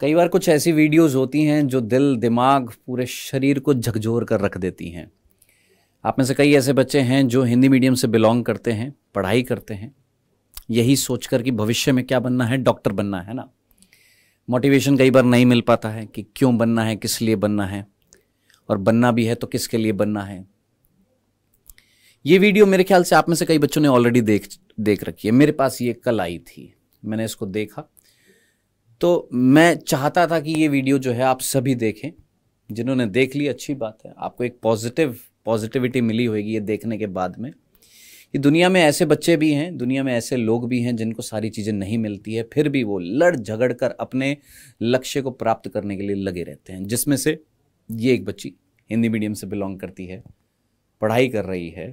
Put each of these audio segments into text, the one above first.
कई बार कुछ ऐसी वीडियोस होती हैं जो दिल दिमाग पूरे शरीर को झकझोर कर रख देती हैं आप में से कई ऐसे बच्चे हैं जो हिंदी मीडियम से बिलोंग करते हैं पढ़ाई करते हैं यही सोचकर कि भविष्य में क्या बनना है डॉक्टर बनना है ना मोटिवेशन कई बार नहीं मिल पाता है कि क्यों बनना है किस लिए बनना है और बनना भी है तो किसके लिए बनना है ये वीडियो मेरे ख्याल से आप में से कई बच्चों ने ऑलरेडी देख देख रखी है मेरे पास ये कल आई थी मैंने इसको देखा तो मैं चाहता था कि ये वीडियो जो है आप सभी देखें जिन्होंने देख ली अच्छी बात है आपको एक पॉजिटिव पॉजिटिविटी मिली होगी ये देखने के बाद में कि दुनिया में ऐसे बच्चे भी हैं दुनिया में ऐसे लोग भी हैं जिनको सारी चीज़ें नहीं मिलती है फिर भी वो लड़ झगड़ कर अपने लक्ष्य को प्राप्त करने के लिए लगे रहते हैं जिसमें से ये एक बच्ची हिंदी मीडियम से बिलोंग करती है पढ़ाई कर रही है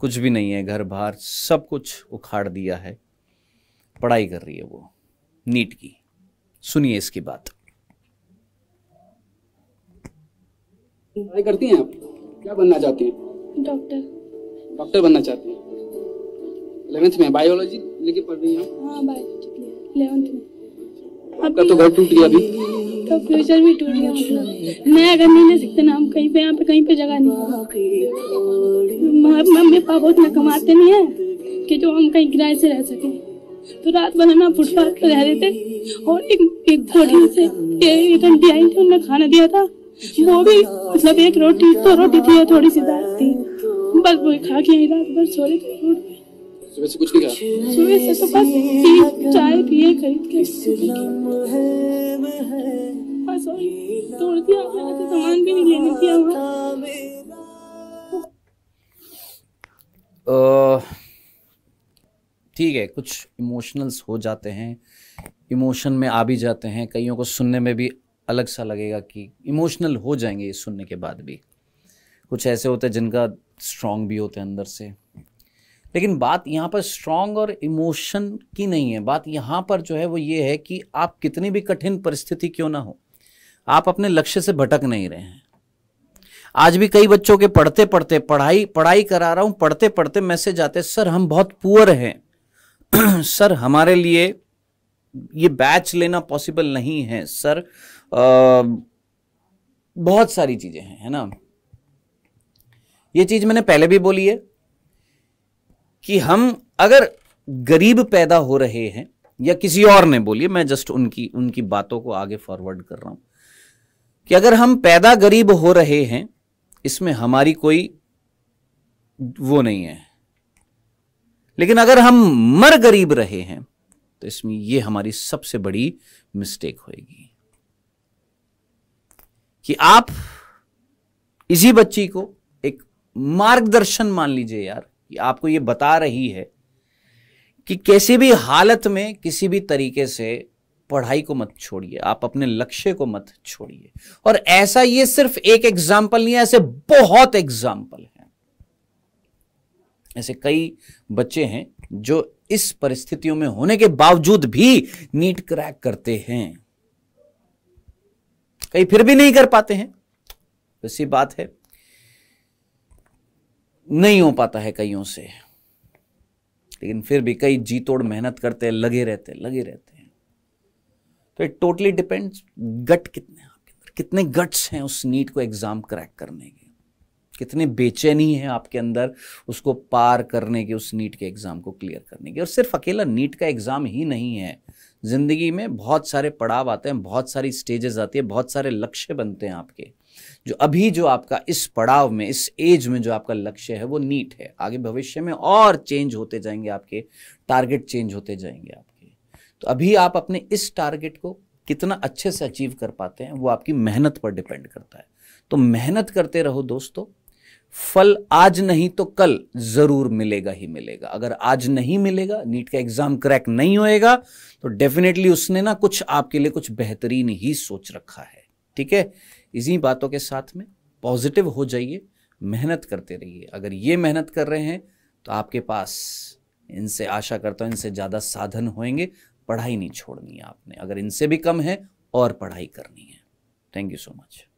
कुछ भी नहीं है घर बाहर सब कुछ उखाड़ दिया है पढ़ाई कर रही है वो नीट की सुनिए इसकी बात करती हैं आप क्या बनना चाहती हैं डॉक्टर डॉक्टर बनना चाहती हैं इलेवेंथ में बायोलॉजी लेके पढ़ रही हैं हाँ बायोलॉजी इलेवेंथ में आपका तो घर टूट गया अभी तो फ्यूचर भी टूट गया मतलब। मैं अगर नहीं ले सकते ना हम कहीं पे यहाँ पे कहीं पे जगह नहीं मम्मी पापा बहुत ना कमाते नहीं है कि जो हम कहीं किराए से रह सके तो रात भर ना फुटपाथ पर रह रहे थे और एक एक थोड़ी से एक अंडी आई थी उन्हें खाना दिया था वो भी मतलब एक रोटी तो रोटी थी या थोड़ी सी दाल थी बस वो खा के आई रात भर सो रहे थे रोड सुबह से कुछ नहीं खाया सुबह से तो बस पी चाय पिए खरीद के तो ठीक है कुछ इमोशनल्स हो जाते हैं इमोशन में आ भी जाते हैं कईयों को सुनने में भी अलग सा लगेगा कि इमोशनल हो जाएंगे ये सुनने के बाद भी कुछ ऐसे होते हैं जिनका स्ट्रांग भी होते हैं अंदर से लेकिन बात यहाँ पर स्ट्रांग और इमोशन की नहीं है बात यहाँ पर जो है वो ये है कि आप कितनी भी कठिन परिस्थिति क्यों ना हो आप अपने लक्ष्य से भटक नहीं रहे हैं आज भी कई बच्चों के पढ़ते पढ़ते पढ़ाई पढ़ाई करा रहा हूँ पढ़ते पढ़ते मैसेज आते सर हम बहुत पुअर हैं सर हमारे लिए ये बैच लेना पॉसिबल नहीं है सर आ, बहुत सारी चीजें हैं है ना ये चीज मैंने पहले भी बोली है कि हम अगर गरीब पैदा हो रहे हैं या किसी और ने बोली मैं जस्ट उनकी उनकी बातों को आगे फॉरवर्ड कर रहा हूं कि अगर हम पैदा गरीब हो रहे हैं इसमें हमारी कोई वो नहीं है लेकिन अगर हम मर गरीब रहे हैं तो इसमें ये हमारी सबसे बड़ी मिस्टेक होगी कि आप इसी बच्ची को एक मार्गदर्शन मान लीजिए यार कि आपको ये बता रही है कि कैसी भी हालत में किसी भी तरीके से पढ़ाई को मत छोड़िए आप अपने लक्ष्य को मत छोड़िए और ऐसा ये सिर्फ एक एग्जाम्पल नहीं है ऐसे बहुत एग्जाम्पल हैं ऐसे कई बच्चे हैं जो इस परिस्थितियों में होने के बावजूद भी नीट क्रैक करते हैं कई फिर भी नहीं कर पाते हैं तो ऐसी बात है नहीं हो पाता है कईयों से लेकिन फिर भी कई जी तोड़ मेहनत करते हैं लगे रहते हैं लगे रहते हैं तो इट टोटली डिपेंड्स गट कितने आपके अंदर कितने गट्स हैं उस नीट को एग्जाम क्रैक करने के कितने बेचैनी है आपके अंदर उसको पार करने के उस नीट के एग्ज़ाम को क्लियर करने के और सिर्फ अकेला नीट का एग्ज़ाम ही नहीं है ज़िंदगी में बहुत सारे पड़ाव आते हैं बहुत सारी स्टेजेस आती है बहुत सारे लक्ष्य बनते हैं आपके जो अभी जो आपका इस पड़ाव में इस एज में जो आपका लक्ष्य है वो नीट है आगे भविष्य में और चेंज होते जाएंगे आपके टारगेट चेंज होते जाएंगे आपके तो अभी आप अपने इस टारगेट को कितना अच्छे से अचीव कर पाते हैं वो आपकी मेहनत पर डिपेंड करता है तो मेहनत करते रहो दोस्तों फल आज नहीं तो कल जरूर मिलेगा ही मिलेगा अगर आज नहीं मिलेगा नीट का एग्जाम क्रैक नहीं होएगा तो डेफिनेटली उसने ना कुछ आपके लिए कुछ बेहतरीन ही सोच रखा है ठीक है इसी बातों के साथ में पॉजिटिव हो जाइए मेहनत करते रहिए अगर ये मेहनत कर रहे हैं तो आपके पास इनसे आशा करता हूँ इनसे ज़्यादा साधन होंगे पढ़ाई नहीं छोड़नी है आपने अगर इनसे भी कम है और पढ़ाई करनी है थैंक यू सो मच